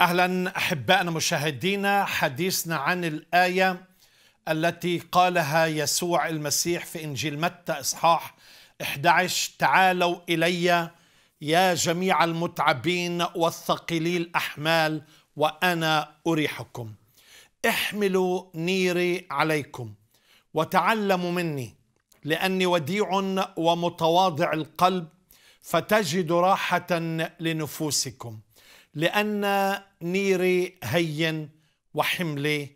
اهلا احبائنا مشاهدينا حديثنا عن الايه التي قالها يسوع المسيح في انجيل متى اصحاح 11 تعالوا الي يا جميع المتعبين والثقلي الاحمال وانا اريحكم احملوا نيري عليكم وتعلموا مني لاني وديع ومتواضع القلب فتجد راحه لنفوسكم لأن نيري هين وحملي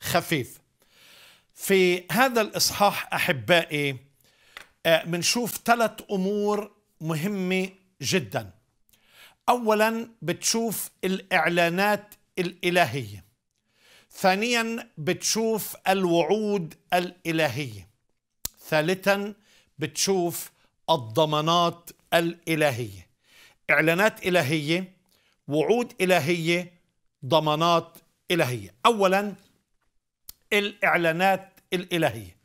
خفيف في هذا الإصحاح أحبائي بنشوف آه، ثلاث أمور مهمة جدا أولا بتشوف الإعلانات الإلهية ثانيا بتشوف الوعود الإلهية ثالثا بتشوف الضمانات الإلهية إعلانات إلهية وعود إلهية ضمانات إلهية أولا الإعلانات الإلهية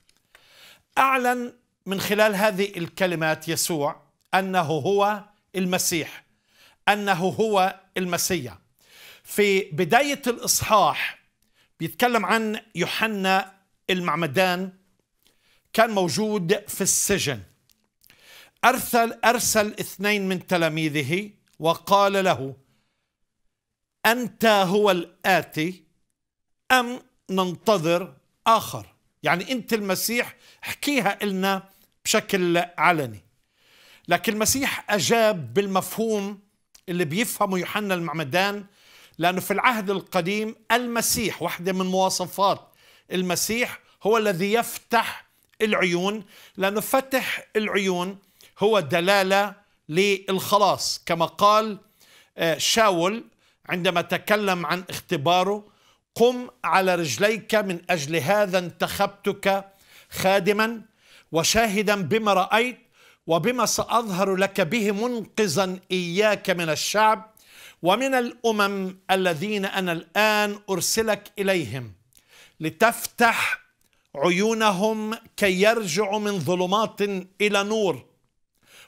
أعلن من خلال هذه الكلمات يسوع أنه هو المسيح أنه هو المسيا في بداية الإصحاح بيتكلم عن يوحنا المعمدان كان موجود في السجن أرسل أرسل اثنين من تلاميذه وقال له أنت هو الآتي أم ننتظر آخر يعني أنت المسيح حكيها لنا بشكل علني لكن المسيح أجاب بالمفهوم اللي بيفهمه يوحنا المعمدان لأنه في العهد القديم المسيح واحدة من مواصفات المسيح هو الذي يفتح العيون لأنه فتح العيون هو دلالة للخلاص كما قال آه، شاول عندما تكلم عن اختباره قم على رجليك من أجل هذا انتخبتك خادما وشاهدا بما رأيت وبما سأظهر لك به منقذا إياك من الشعب ومن الأمم الذين أنا الآن أرسلك إليهم لتفتح عيونهم كي يرجعوا من ظلمات إلى نور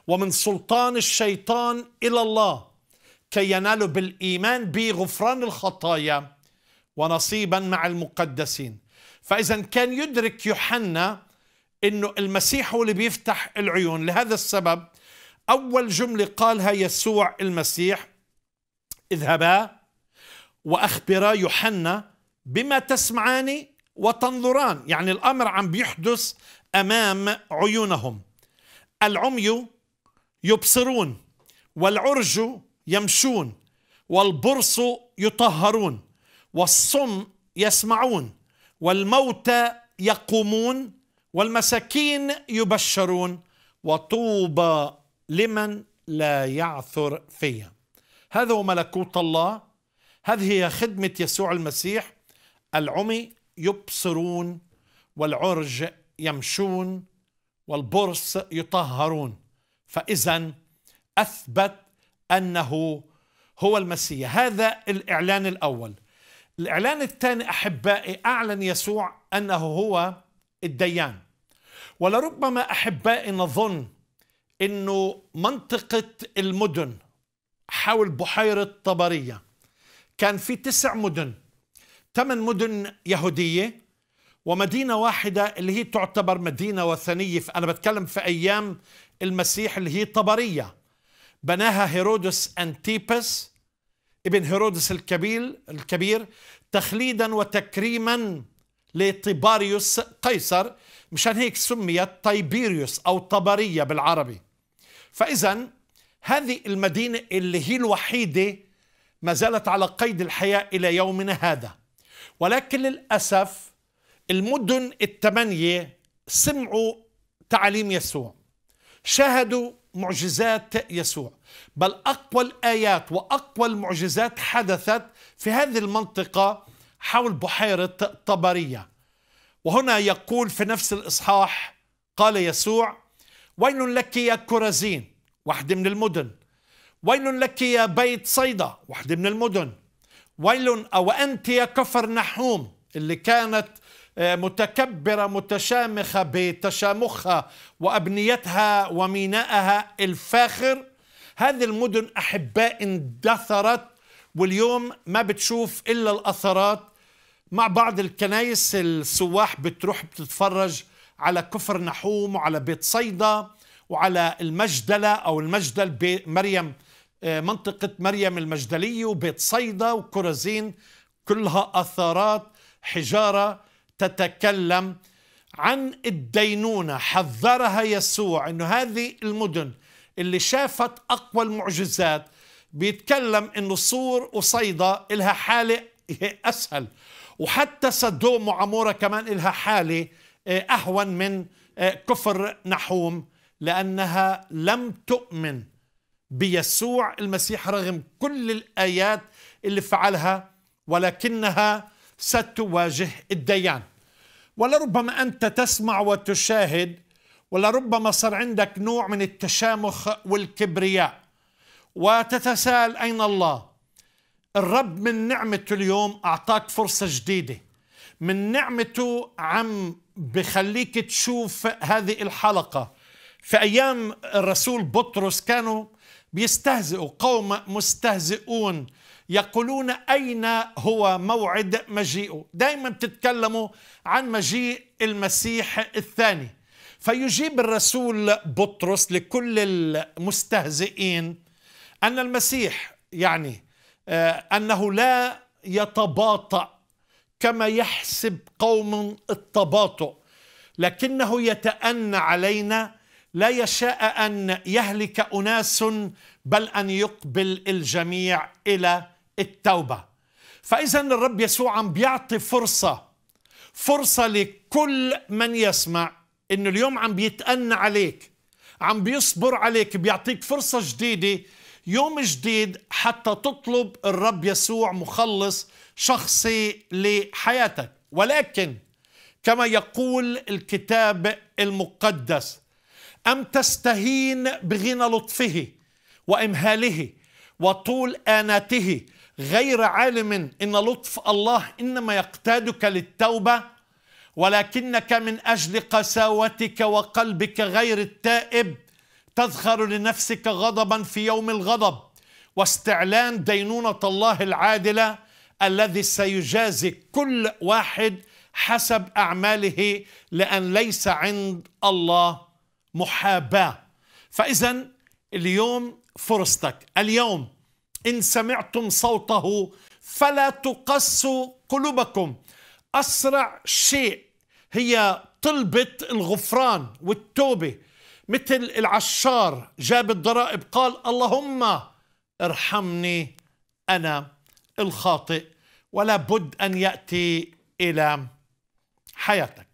ومن سلطان الشيطان إلى الله كي ينالوا بالإيمان بغفران الخطايا ونصيبا مع المقدسين فإذا كان يدرك يوحنا أنه المسيح هو اللي بيفتح العيون لهذا السبب أول جملة قالها يسوع المسيح اذهبا وأخبرا يوحنا بما تسمعان وتنظران يعني الأمر عم بيحدث أمام عيونهم العمي يبصرون والعرج يمشون والبرص يطهرون والصم يسمعون والموتى يقومون والمساكين يبشرون وطوبى لمن لا يعثر فيا هذا هو ملكوت الله هذه هي خدمة يسوع المسيح العمي يبصرون والعرج يمشون والبرص يطهرون فإذا أثبت أنه هو المسيح هذا الإعلان الأول الإعلان الثاني أحبائي أعلن يسوع أنه هو الديان ولربما أحبائي نظن أنه منطقة المدن حول بحيرة طبرية كان في تسع مدن ثمان مدن يهودية ومدينة واحدة اللي هي تعتبر مدينة وثنية أنا بتكلم في أيام المسيح اللي هي طبرية بناها هيرودس أنتيبس ابن هيرودس الكبير الكبير تخليدا وتكريما لطباريوس قيصر مشان هيك سميت طيبيريوس أو طبرية بالعربي فإذا هذه المدينة اللي هي الوحيدة ما زالت على قيد الحياة إلى يومنا هذا ولكن للأسف المدن الثمانية سمعوا تعاليم يسوع شهدوا معجزات يسوع بل أقوى الآيات وأقوى المعجزات حدثت في هذه المنطقة حول بحيرة طبرية وهنا يقول في نفس الإصحاح قال يسوع ويل لك يا كرزين واحدة من المدن ويل لك يا بيت صيدا واحدة من المدن ويل أو أنت يا كفر نحوم اللي كانت آه، متكبرة متشامخة بتشامخها وأبنيتها ومينائها الفاخر هذه المدن أحباء اندثرت واليوم ما بتشوف إلا الأثرات مع بعض الكنايس السواح بتروح بتتفرج على كفر نحوم وعلى بيت صيدا وعلى المجدلة أو المجدل بمريم آه، منطقة مريم المجدلية وبيت صيدا وكرزين كلها أثارات حجارة تتكلم عن الدينونة حذرها يسوع أنه هذه المدن اللي شافت أقوى المعجزات بيتكلم أنه صور وصيدا إلها حالة أسهل وحتى سدوم وعمورة كمان إلها حالة آه، أهون من آه، كفر نحوم لأنها لم تؤمن بيسوع المسيح رغم كل الآيات اللي فعلها ولكنها ستواجه الديان ولربما أنت تسمع وتشاهد ولربما صار عندك نوع من التشامخ والكبرياء وتتساءل أين الله الرب من نعمته اليوم أعطاك فرصة جديدة من نعمته عم بخليك تشوف هذه الحلقة في أيام الرسول بطرس كانوا بيستهزئوا قوم مستهزئون يقولون أين هو موعد مجيئه دايما بتتكلموا عن مجيء المسيح الثاني فيجيب الرسول بطرس لكل المستهزئين أن المسيح يعني آه، أنه لا يتباطأ كما يحسب قوم التباطؤ لكنه يتأنى علينا لا يشاء ان يهلك اناس بل ان يقبل الجميع الى التوبه فاذا الرب يسوع عم بيعطي فرصه فرصه لكل من يسمع انه اليوم عم بيتأنى عليك عم بيصبر عليك بيعطيك فرصه جديده يوم جديد حتى تطلب الرب يسوع مخلص شخصي لحياتك ولكن كما يقول الكتاب المقدس أم تستهين بغنى لطفه وإمهاله وطول آناته غير عالم إن لطف الله إنما يقتادك للتوبة ولكنك من أجل قساوتك وقلبك غير التائب تذخر لنفسك غضبا في يوم الغضب واستعلان دينونة الله العادلة الذي سيجازي كل واحد حسب أعماله لأن ليس عند الله محاباه فاذا اليوم فرصتك اليوم ان سمعتم صوته فلا تقسوا قلوبكم اسرع شيء هي طلبه الغفران والتوبه مثل العشار جاب الضرائب قال اللهم ارحمني انا الخاطئ ولا بد ان ياتي الى حياتك